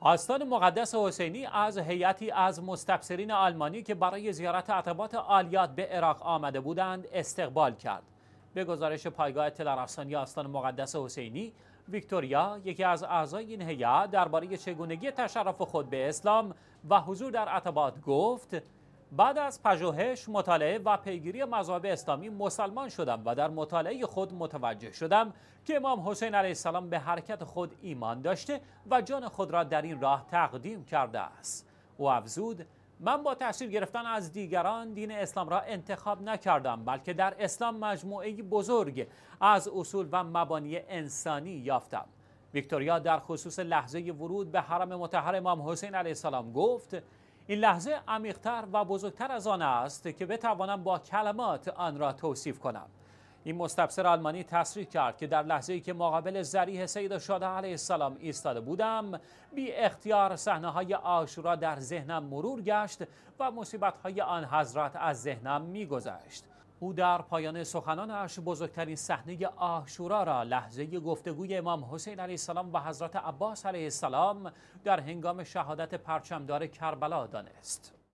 آستان مقدس حسینی از هیئتی از مستبصرین آلمانی که برای زیارت عتبات آلیات به عراق آمده بودند استقبال کرد. به گزارش پایگاه تلرفسانی آستان مقدس حسینی، ویکتوریا یکی از اعضای این هیئت درباره چگونگی تشرف خود به اسلام و حضور در عتبات گفت بعد از پژوهش مطالعه و پیگیری مذاهب اسلامی مسلمان شدم و در مطالعه خود متوجه شدم که امام حسین علیه السلام به حرکت خود ایمان داشته و جان خود را در این راه تقدیم کرده است او افزود من با تأثیر گرفتن از دیگران دین اسلام را انتخاب نکردم بلکه در اسلام مجموعه بزرگ از اصول و مبانی انسانی یافتم ویکتوریا در خصوص لحظه ورود به حرم متحر امام حسین علیه السلام گفت این لحظه عمیقتر و بزرگتر از آن است که بتوانم با کلمات آن را توصیف کنم این مستبصر آلمانی تصریح کرد که در لحظه ای که مقابل زریح سید شاده علیه السلام ایستاده بودم بی اختیار صحنه های آشورا در ذهنم مرور گشت و مصیبت های آن حضرت از ذهنم میگذشت او در پایان سخنان اش بزرگترین صحنه آشورا را لحظه گفتگوی امام حسین علیه السلام و حضرت عباس علیه السلام در هنگام شهادت پرچمدار کربلا دانست.